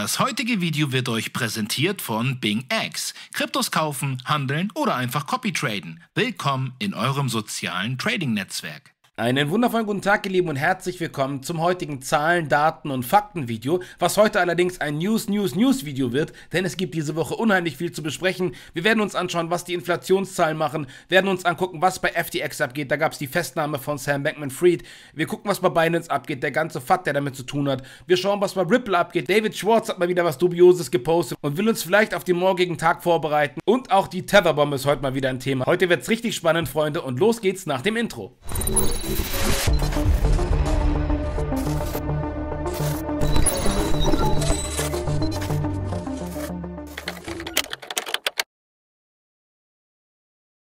Das heutige Video wird euch präsentiert von Bing X. Kryptos kaufen, handeln oder einfach Copy traden. Willkommen in eurem sozialen Trading-Netzwerk. Einen wundervollen guten Tag, ihr Lieben, und herzlich willkommen zum heutigen Zahlen, Daten und Fakten Video, was heute allerdings ein News, News, News Video wird, denn es gibt diese Woche unheimlich viel zu besprechen. Wir werden uns anschauen, was die Inflationszahlen machen, werden uns angucken, was bei FTX abgeht, da gab es die Festnahme von Sam Bankman-Fried, wir gucken, was bei Binance abgeht, der ganze Fakt, der damit zu tun hat, wir schauen, was bei Ripple abgeht, David Schwartz hat mal wieder was Dubioses gepostet und will uns vielleicht auf den morgigen Tag vorbereiten und auch die Tetherbombe ist heute mal wieder ein Thema. Heute wird's richtig spannend, Freunde, und los geht's nach dem Intro.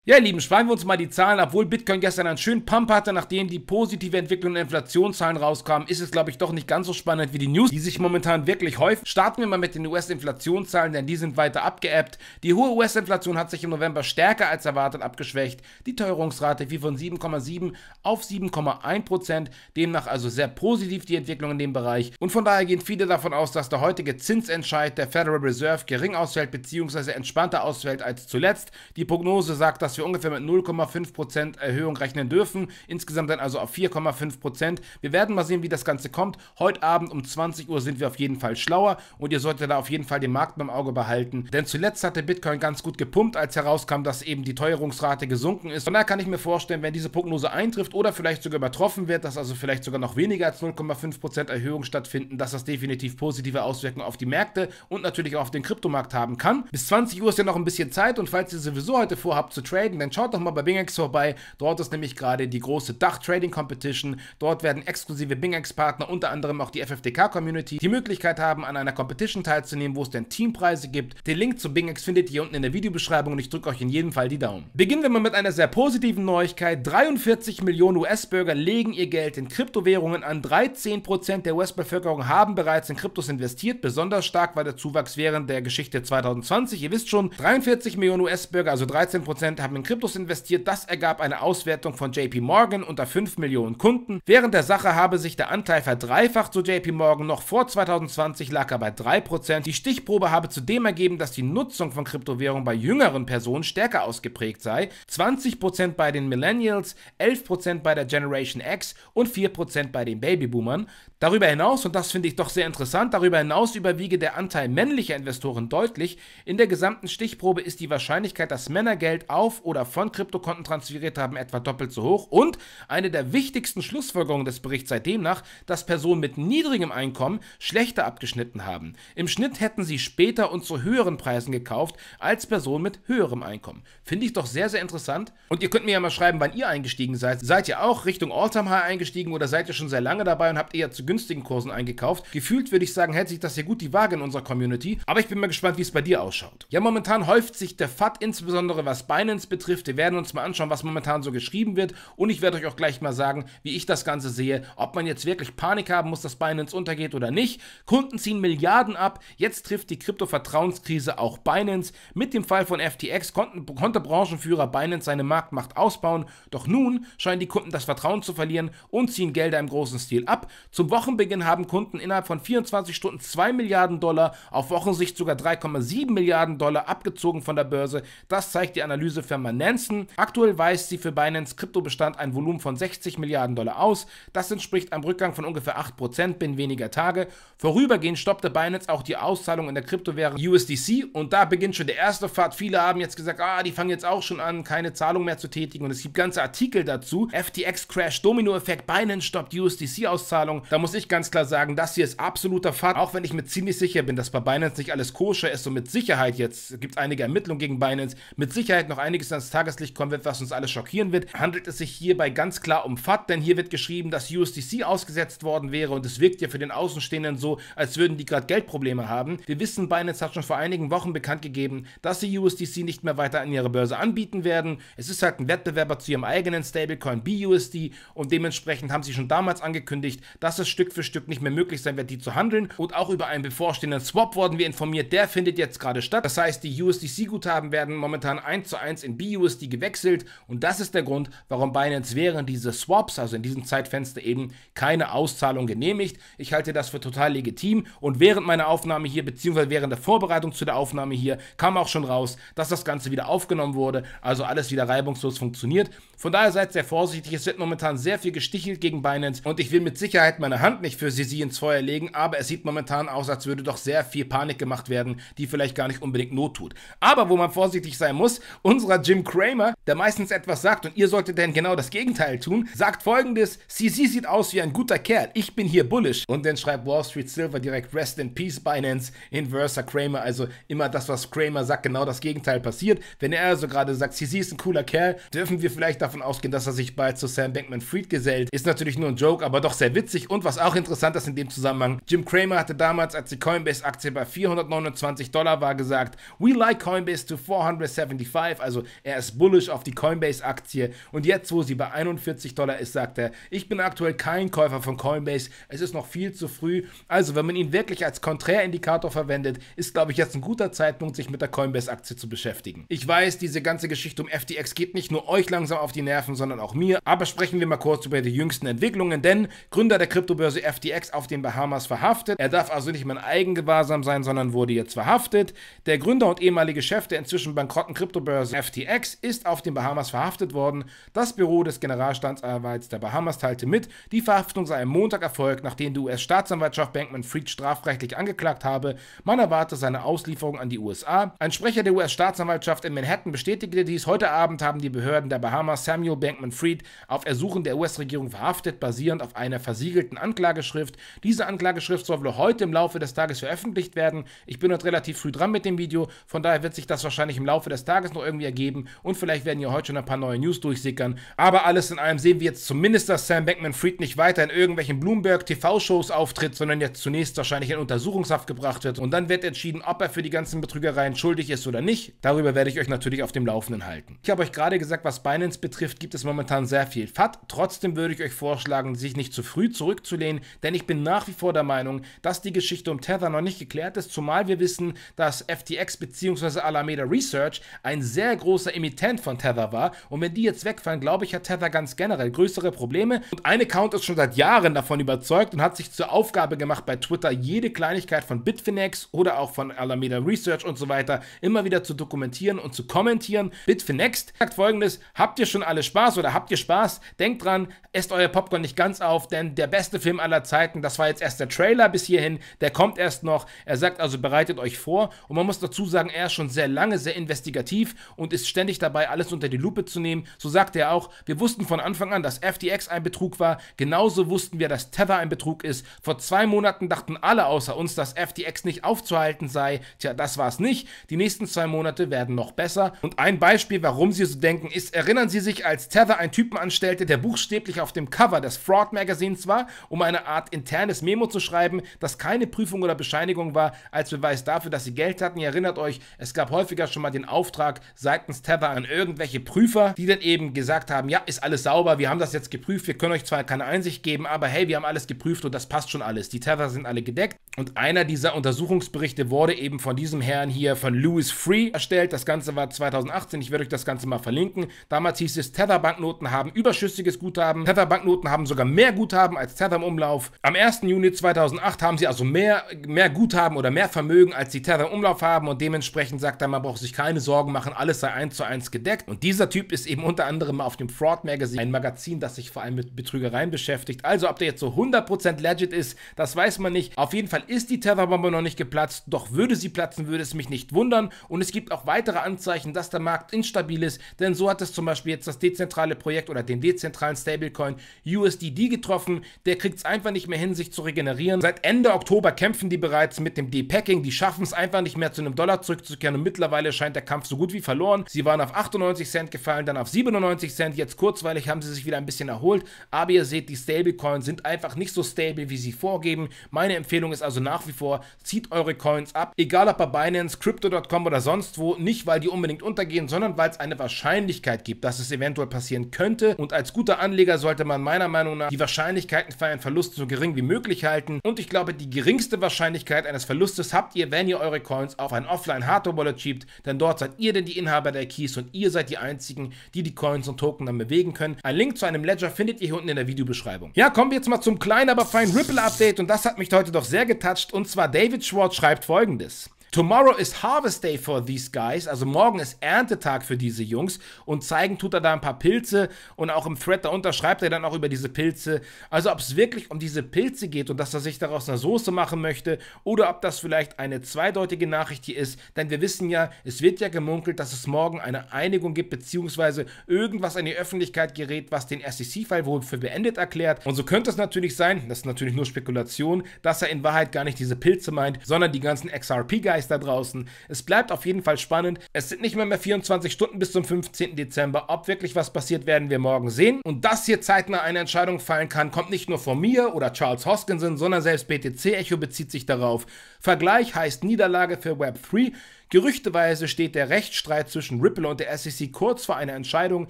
Ja, ihr Lieben, schreiben wir uns mal die Zahlen. Obwohl Bitcoin gestern einen schönen Pump hatte, nachdem die positive Entwicklung der Inflationszahlen rauskam, ist es, glaube ich, doch nicht ganz so spannend wie die News, die sich momentan wirklich häufen. Starten wir mal mit den US-Inflationszahlen, denn die sind weiter abgeappt. Die hohe US-Inflation hat sich im November stärker als erwartet abgeschwächt. Die Teuerungsrate fiel von 7,7 auf 7,1 Prozent. Demnach also sehr positiv die Entwicklung in dem Bereich. Und von daher gehen viele davon aus, dass der heutige Zinsentscheid der Federal Reserve gering ausfällt beziehungsweise entspannter ausfällt als zuletzt. Die Prognose sagt, dass dass wir ungefähr mit 0,5% Erhöhung rechnen dürfen. Insgesamt dann also auf 4,5%. Wir werden mal sehen, wie das Ganze kommt. Heute Abend um 20 Uhr sind wir auf jeden Fall schlauer und ihr solltet da auf jeden Fall den Markt beim Auge behalten. Denn zuletzt hat der Bitcoin ganz gut gepumpt, als herauskam, dass eben die Teuerungsrate gesunken ist. Von daher kann ich mir vorstellen, wenn diese Prognose eintrifft oder vielleicht sogar übertroffen wird, dass also vielleicht sogar noch weniger als 0,5% Erhöhung stattfinden, dass das definitiv positive Auswirkungen auf die Märkte und natürlich auch auf den Kryptomarkt haben kann. Bis 20 Uhr ist ja noch ein bisschen Zeit und falls ihr sowieso heute vorhabt zu traden, traden, dann schaut doch mal bei BingX vorbei. Dort ist nämlich gerade die große Dach Trading Competition. Dort werden exklusive BingX Partner, unter anderem auch die FFDK Community, die Möglichkeit haben, an einer Competition teilzunehmen, wo es denn Teampreise gibt. Den Link zu BingX findet ihr unten in der Videobeschreibung und ich drücke euch in jedem Fall die Daumen. Beginnen wir mal mit einer sehr positiven Neuigkeit. 43 Millionen US-Bürger legen ihr Geld in Kryptowährungen an. 13% der US-Bevölkerung haben bereits in Kryptos investiert. Besonders stark war der Zuwachs während der Geschichte 2020. Ihr wisst schon, 43 Millionen US-Bürger, also 13% haben haben in Kryptos investiert. Das ergab eine Auswertung von JP Morgan unter 5 Millionen Kunden. Während der Sache habe sich der Anteil verdreifacht, zu JP Morgan. Noch vor 2020 lag er bei 3%. Die Stichprobe habe zudem ergeben, dass die Nutzung von Kryptowährungen bei jüngeren Personen stärker ausgeprägt sei. 20% bei den Millennials, 11% bei der Generation X und 4% bei den Babyboomern. Darüber hinaus, und das finde ich doch sehr interessant, darüber hinaus überwiege der Anteil männlicher Investoren deutlich. In der gesamten Stichprobe ist die Wahrscheinlichkeit, dass Männer Geld auf oder von Kryptokonten transferiert haben, etwa doppelt so hoch. Und eine der wichtigsten Schlussfolgerungen des Berichts seitdem demnach, dass Personen mit niedrigem Einkommen schlechter abgeschnitten haben. Im Schnitt hätten sie später und zu höheren Preisen gekauft als Personen mit höherem Einkommen. Finde ich doch sehr, sehr interessant. Und ihr könnt mir ja mal schreiben, wann ihr eingestiegen seid. Seid ihr auch Richtung Alltime High eingestiegen oder seid ihr schon sehr lange dabei und habt eher zu günstigen Kursen eingekauft? Gefühlt würde ich sagen, hält sich das hier gut die Waage in unserer Community. Aber ich bin mal gespannt, wie es bei dir ausschaut. Ja, momentan häuft sich der FAT, insbesondere was Binance betrifft betrifft. Wir werden uns mal anschauen, was momentan so geschrieben wird und ich werde euch auch gleich mal sagen, wie ich das Ganze sehe, ob man jetzt wirklich Panik haben muss, dass Binance untergeht oder nicht. Kunden ziehen Milliarden ab, jetzt trifft die Krypto-Vertrauenskrise auch Binance. Mit dem Fall von FTX konnten, konnte Branchenführer Binance seine Marktmacht ausbauen, doch nun scheinen die Kunden das Vertrauen zu verlieren und ziehen Gelder im großen Stil ab. Zum Wochenbeginn haben Kunden innerhalb von 24 Stunden 2 Milliarden Dollar, auf Wochensicht sogar 3,7 Milliarden Dollar abgezogen von der Börse. Das zeigt die Analyse für Permanenzen. Aktuell weist sie für Binance Kryptobestand ein Volumen von 60 Milliarden Dollar aus. Das entspricht einem Rückgang von ungefähr 8% binnen weniger Tage. Vorübergehend stoppte Binance auch die Auszahlung in der Kryptowährung USDC und da beginnt schon der erste Fahrt. Viele haben jetzt gesagt, ah, die fangen jetzt auch schon an, keine Zahlung mehr zu tätigen und es gibt ganze Artikel dazu. FTX Crash, Domino-Effekt, Binance stoppt USDC-Auszahlung. Da muss ich ganz klar sagen, das hier ist absoluter Fahrt, auch wenn ich mir ziemlich sicher bin, dass bei Binance nicht alles koscher ist und mit Sicherheit jetzt gibt es einige Ermittlungen gegen Binance, mit Sicherheit noch einiges wenigstens ans Tageslicht kommen wird, was uns alle schockieren wird, handelt es sich hierbei ganz klar um FAT, denn hier wird geschrieben, dass USDC ausgesetzt worden wäre und es wirkt ja für den Außenstehenden so, als würden die gerade Geldprobleme haben. Wir wissen, Binance hat schon vor einigen Wochen bekannt gegeben, dass sie USDC nicht mehr weiter an ihre Börse anbieten werden. Es ist halt ein Wettbewerber zu ihrem eigenen Stablecoin BUSD und dementsprechend haben sie schon damals angekündigt, dass es Stück für Stück nicht mehr möglich sein wird, die zu handeln und auch über einen bevorstehenden Swap wurden wir informiert, der findet jetzt gerade statt. Das heißt, die USDC-Guthaben werden momentan 1 zu 1 in BUSD gewechselt und das ist der Grund, warum Binance während dieser Swaps, also in diesem Zeitfenster eben, keine Auszahlung genehmigt. Ich halte das für total legitim und während meiner Aufnahme hier, beziehungsweise während der Vorbereitung zu der Aufnahme hier, kam auch schon raus, dass das Ganze wieder aufgenommen wurde, also alles wieder reibungslos funktioniert. Von daher seid sehr vorsichtig, es wird momentan sehr viel gestichelt gegen Binance und ich will mit Sicherheit meine Hand nicht für Sisi ins Feuer legen, aber es sieht momentan aus, als würde doch sehr viel Panik gemacht werden, die vielleicht gar nicht unbedingt Not tut. Aber wo man vorsichtig sein muss, unserer Jim Cramer, der meistens etwas sagt und ihr solltet denn genau das Gegenteil tun, sagt folgendes, CC sieht aus wie ein guter Kerl, ich bin hier bullish. Und dann schreibt Wall Street Silver direkt Rest in Peace Binance, Inversa Cramer, also immer das, was Cramer sagt, genau das Gegenteil passiert. Wenn er also gerade sagt, CC ist ein cooler Kerl, dürfen wir vielleicht davon ausgehen, dass er sich bald zu Sam Bankman-Fried gesellt. Ist natürlich nur ein Joke, aber doch sehr witzig und was auch interessant ist in dem Zusammenhang, Jim Cramer hatte damals, als die Coinbase-Aktie bei 429 Dollar war, gesagt, we like Coinbase to 475, also er ist bullish auf die Coinbase-Aktie und jetzt, wo sie bei 41 Dollar ist, sagt er, ich bin aktuell kein Käufer von Coinbase, es ist noch viel zu früh. Also, wenn man ihn wirklich als Konträrindikator verwendet, ist, glaube ich, jetzt ein guter Zeitpunkt, sich mit der Coinbase-Aktie zu beschäftigen. Ich weiß, diese ganze Geschichte um FTX geht nicht nur euch langsam auf die Nerven, sondern auch mir, aber sprechen wir mal kurz über die jüngsten Entwicklungen, denn Gründer der Kryptobörse FTX auf den Bahamas verhaftet. Er darf also nicht mehr in Eigengewahrsam sein, sondern wurde jetzt verhaftet. Der Gründer und ehemalige Chef der inzwischen bankrotten Kryptobörse FTX X ist auf den Bahamas verhaftet worden. Das Büro des Generalstaatsanwalts der Bahamas teilte mit, die Verhaftung sei am Montag erfolgt, nachdem die US-Staatsanwaltschaft Bankman Fried strafrechtlich angeklagt habe. Man erwarte seine Auslieferung an die USA. Ein Sprecher der US-Staatsanwaltschaft in Manhattan bestätigte dies. Heute Abend haben die Behörden der Bahamas Samuel Bankman Fried auf Ersuchen der US-Regierung verhaftet, basierend auf einer versiegelten Anklageschrift. Diese Anklageschrift soll wohl heute im Laufe des Tages veröffentlicht werden. Ich bin dort relativ früh dran mit dem Video, von daher wird sich das wahrscheinlich im Laufe des Tages noch irgendwie ergeben geben und vielleicht werden ja heute schon ein paar neue News durchsickern. Aber alles in allem sehen wir jetzt zumindest, dass Sam Bankman-Fried nicht weiter in irgendwelchen Bloomberg-TV-Shows auftritt, sondern jetzt zunächst wahrscheinlich in Untersuchungshaft gebracht wird und dann wird entschieden, ob er für die ganzen Betrügereien schuldig ist oder nicht. Darüber werde ich euch natürlich auf dem Laufenden halten. Ich habe euch gerade gesagt, was Binance betrifft, gibt es momentan sehr viel FAT. Trotzdem würde ich euch vorschlagen, sich nicht zu früh zurückzulehnen, denn ich bin nach wie vor der Meinung, dass die Geschichte um Tether noch nicht geklärt ist, zumal wir wissen, dass FTX bzw. Alameda Research ein sehr großes großer Emittent von Tether war. Und wenn die jetzt wegfallen, glaube ich, hat Tether ganz generell größere Probleme. Und ein Account ist schon seit Jahren davon überzeugt und hat sich zur Aufgabe gemacht, bei Twitter jede Kleinigkeit von Bitfinex oder auch von Alameda Research und so weiter immer wieder zu dokumentieren und zu kommentieren. Bitfinex sagt folgendes, habt ihr schon alle Spaß oder habt ihr Spaß? Denkt dran, esst euer Popcorn nicht ganz auf, denn der beste Film aller Zeiten, das war jetzt erst der Trailer bis hierhin, der kommt erst noch. Er sagt also, bereitet euch vor. Und man muss dazu sagen, er ist schon sehr lange, sehr investigativ und ist ständig dabei, alles unter die Lupe zu nehmen. So sagte er auch, wir wussten von Anfang an, dass FTX ein Betrug war, genauso wussten wir, dass Tether ein Betrug ist. Vor zwei Monaten dachten alle außer uns, dass FTX nicht aufzuhalten sei. Tja, das war es nicht. Die nächsten zwei Monate werden noch besser. Und ein Beispiel, warum sie so denken, ist, erinnern Sie sich, als Tether einen Typen anstellte, der buchstäblich auf dem Cover des Fraud Magazins war, um eine Art internes Memo zu schreiben, das keine Prüfung oder Bescheinigung war, als Beweis dafür, dass sie Geld hatten. Ihr erinnert euch, es gab häufiger schon mal den Auftrag seitens seitens Tepper an irgendwelche Prüfer, die dann eben gesagt haben, ja, ist alles sauber, wir haben das jetzt geprüft, wir können euch zwar keine Einsicht geben, aber hey, wir haben alles geprüft und das passt schon alles. Die Tether sind alle gedeckt. Und einer dieser Untersuchungsberichte wurde eben von diesem Herrn hier, von Louis Free, erstellt. Das Ganze war 2018, ich werde euch das Ganze mal verlinken. Damals hieß es, Tether-Banknoten haben überschüssiges Guthaben. Tether-Banknoten haben sogar mehr Guthaben als Tether im Umlauf. Am 1. Juni 2008 haben sie also mehr, mehr Guthaben oder mehr Vermögen, als die Tether im Umlauf haben. Und dementsprechend sagt er, man braucht sich keine Sorgen machen, alles sei ein eins zu eins gedeckt. Und dieser Typ ist eben unter anderem auf dem Fraud Magazine, ein Magazin, das sich vor allem mit Betrügereien beschäftigt. Also ob der jetzt so 100% legit ist, das weiß man nicht. Auf jeden Fall ist die Tetherbombe noch nicht geplatzt, doch würde sie platzen, würde es mich nicht wundern. Und es gibt auch weitere Anzeichen, dass der Markt instabil ist, denn so hat es zum Beispiel jetzt das dezentrale Projekt oder den dezentralen Stablecoin USDD getroffen. Der kriegt es einfach nicht mehr hin, sich zu regenerieren. Seit Ende Oktober kämpfen die bereits mit dem Depacking. Die schaffen es einfach nicht mehr, zu einem Dollar zurückzukehren und mittlerweile scheint der Kampf so gut wie verloren. Sie waren auf 98 Cent gefallen, dann auf 97 Cent. Jetzt kurzweilig haben sie sich wieder ein bisschen erholt. Aber ihr seht, die Stablecoins sind einfach nicht so stable, wie sie vorgeben. Meine Empfehlung ist also nach wie vor, zieht eure Coins ab. Egal ob bei Binance, Crypto.com oder sonst wo. Nicht, weil die unbedingt untergehen, sondern weil es eine Wahrscheinlichkeit gibt, dass es eventuell passieren könnte. Und als guter Anleger sollte man meiner Meinung nach die Wahrscheinlichkeiten für einen Verlust so gering wie möglich halten. Und ich glaube, die geringste Wahrscheinlichkeit eines Verlustes habt ihr, wenn ihr eure Coins auf ein Offline-Hardware-Wallet schiebt. Denn dort seid ihr denn die Inhaber der Ledger Keys und ihr seid die einzigen, die die Coins und Token dann bewegen können. Ein Link zu einem Ledger findet ihr hier unten in der Videobeschreibung. Ja, kommen wir jetzt mal zum kleinen, aber feinen Ripple Update und das hat mich heute doch sehr getoucht und zwar David Schwartz schreibt folgendes. Tomorrow is Harvest Day for these guys, also morgen ist Erntetag für diese Jungs und zeigen tut er da ein paar Pilze und auch im Thread darunter schreibt er dann auch über diese Pilze. Also ob es wirklich um diese Pilze geht und dass er sich daraus eine Soße machen möchte oder ob das vielleicht eine zweideutige Nachricht hier ist, denn wir wissen ja, es wird ja gemunkelt, dass es morgen eine Einigung gibt, beziehungsweise irgendwas an die Öffentlichkeit gerät, was den SEC-Fall wohl für beendet erklärt. Und so könnte es natürlich sein, das ist natürlich nur Spekulation, dass er in Wahrheit gar nicht diese Pilze meint, sondern die ganzen XRP-Guys Details da draußen. Es bleibt auf jeden Fall spannend. Es sind nicht mehr mehr 24 Stunden bis zum 15. Dezember. Ob wirklich was passiert, werden wir morgen sehen. Und dass hier zeitnah eine Entscheidung fallen kann, kommt nicht nur von mir oder Charles Hoskinson, sondern selbst BTC Echo bezieht sich darauf. Vergleich heißt Niederlage für Web3. Gerüchteweise steht der Rechtsstreit zwischen Ripple und der SEC kurz vor einer Entscheidung.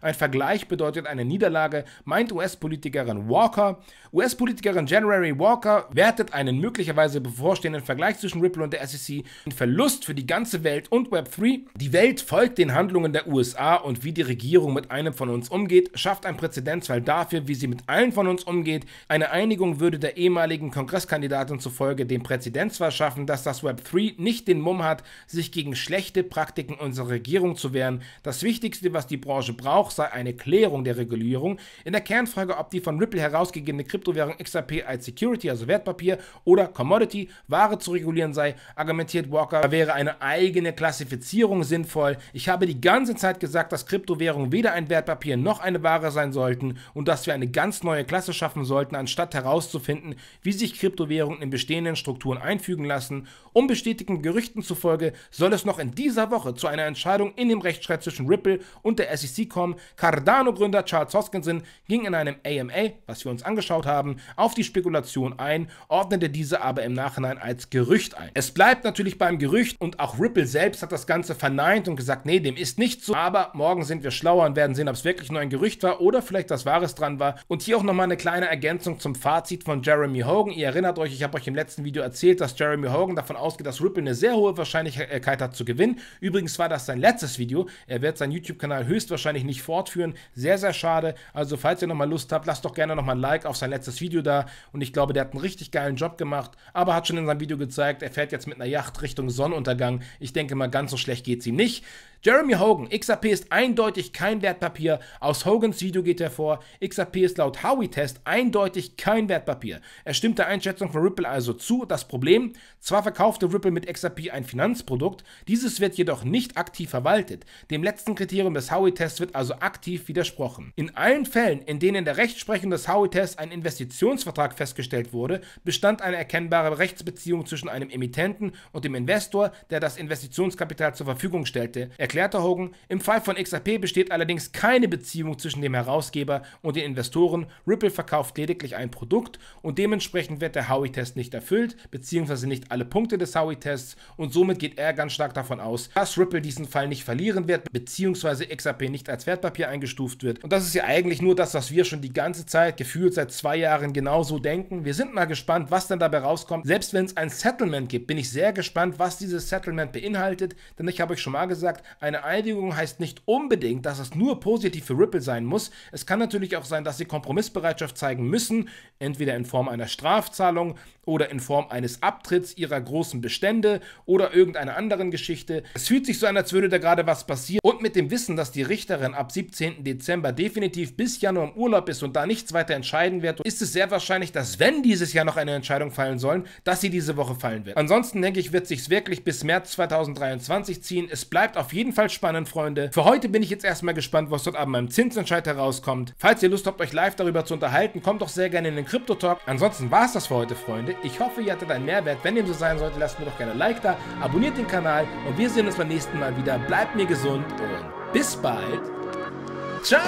Ein Vergleich bedeutet eine Niederlage, meint US-Politikerin Walker. US-Politikerin January Walker wertet einen möglicherweise bevorstehenden Vergleich zwischen Ripple und der SEC in Verlust für die ganze Welt und Web3. Die Welt folgt den Handlungen der USA und wie die Regierung mit einem von uns umgeht, schafft ein Präzedenzfall dafür, wie sie mit allen von uns umgeht. Eine Einigung würde der ehemaligen Kongresskandidatin zufolge den Präzedenzfall schaffen, dass das Web3 nicht den Mumm hat, sich sich gegen schlechte Praktiken unserer Regierung zu wehren. Das Wichtigste, was die Branche braucht, sei eine Klärung der Regulierung in der Kernfrage, ob die von Ripple herausgegebene Kryptowährung XRP als Security, also Wertpapier oder Commodity, Ware zu regulieren sei, argumentiert Walker, da wäre eine eigene Klassifizierung sinnvoll. Ich habe die ganze Zeit gesagt, dass Kryptowährungen weder ein Wertpapier noch eine Ware sein sollten und dass wir eine ganz neue Klasse schaffen sollten, anstatt herauszufinden, wie sich Kryptowährungen in bestehenden Strukturen einfügen lassen. Um bestätigten Gerüchten zufolge soll es noch in dieser Woche zu einer Entscheidung in dem Rechtsstreit zwischen Ripple und der SEC kommen. Cardano-Gründer Charles Hoskinson ging in einem AMA, was wir uns angeschaut haben, auf die Spekulation ein, ordnete diese aber im Nachhinein als Gerücht ein. Es bleibt natürlich beim Gerücht und auch Ripple selbst hat das Ganze verneint und gesagt, nee, dem ist nicht so, aber morgen sind wir schlauer und werden sehen, ob es wirklich nur ein Gerücht war oder vielleicht das Wahres dran war. Und hier auch nochmal eine kleine Ergänzung zum Fazit von Jeremy Hogan. Ihr erinnert euch, ich habe euch im letzten Video erzählt, dass Jeremy Hogan davon ausgeht, dass Ripple eine sehr hohe Wahrscheinlichkeit Möglichkeit hat zu gewinnen. Übrigens war das sein letztes Video. Er wird seinen YouTube-Kanal höchstwahrscheinlich nicht fortführen. Sehr, sehr schade. Also falls ihr nochmal Lust habt, lasst doch gerne nochmal ein Like auf sein letztes Video da. Und ich glaube, der hat einen richtig geilen Job gemacht, aber hat schon in seinem Video gezeigt, er fährt jetzt mit einer Yacht Richtung Sonnenuntergang. Ich denke mal, ganz so schlecht geht es ihm nicht. Jeremy Hogan, XRP ist eindeutig kein Wertpapier. Aus Hogans Video geht hervor, XRP ist laut Howie-Test eindeutig kein Wertpapier. Er stimmt der Einschätzung von Ripple also zu. Das Problem, zwar verkaufte Ripple mit XRP ein Finanzprodukt, ausgespuckt. Dieses wird jedoch nicht aktiv verwaltet. Dem letzten Kriterium des Howey-Tests wird also aktiv widersprochen. In allen Fällen, in denen in der Rechtsprechung des Howey-Tests ein Investitionsvertrag festgestellt wurde, bestand eine erkennbare Rechtsbeziehung zwischen einem Emittenten und dem Investor, der das Investitionskapital zur Verfügung stellte, erklärte Hogan. Im Fall von XRP besteht allerdings keine Beziehung zwischen dem Herausgeber und den Investoren. Ripple verkauft lediglich ein Produkt und dementsprechend wird der Howey-Test nicht erfüllt, beziehungsweise nicht alle Punkte des Howey-Tests und somit geht er ganz ganz stark davon aus, dass Ripple diesen Fall nicht verlieren wird, beziehungsweise XRP nicht als Wertpapier eingestuft wird. Und das ist ja eigentlich nur das, was wir schon die ganze Zeit, gefühlt seit zwei Jahren genauso denken. Wir sind mal gespannt, was dann dabei rauskommt. Selbst wenn es ein Settlement gibt, bin ich sehr gespannt, was dieses Settlement beinhaltet, denn ich habe euch schon mal gesagt, eine Einigung heißt nicht unbedingt, dass es nur positiv für Ripple sein muss. Es kann natürlich auch sein, dass sie Kompromissbereitschaft zeigen müssen, entweder in Form einer Strafzahlung oder in Form eines Abtritts ihrer großen Bestände oder irgendeiner anderen mittleren Geschichte. Es fühlt sich so an, als würde da gerade was passieren. Und mit dem Wissen, dass die Richterin ab 17. Dezember definitiv bis Januar im Urlaub ist und da nichts weiter entscheiden wird, ist es sehr wahrscheinlich, dass wenn dieses Jahr noch eine Entscheidung fallen soll, dass sie diese Woche fallen wird. Ansonsten denke ich, wird sich's wirklich bis März 2023 ziehen. Es bleibt auf jeden Fall spannend, Freunde. Für heute bin ich jetzt erstmal gespannt, was dort ab meinem Zinsentscheid herauskommt. Falls ihr Lust habt, euch live darüber zu unterhalten, kommt doch sehr gerne in den Crypto Talk. Ansonsten war es das für heute, Freunde. Ich hoffe, ihr hattet einen Mehrwert. Wenn dem so sein sollte, lasst mir doch gerne ein Like da, abonniert den Kanal Kanal und wir sehen uns beim nächsten Mal wieder. Bleibt mir gesund und bis bald. Ciao!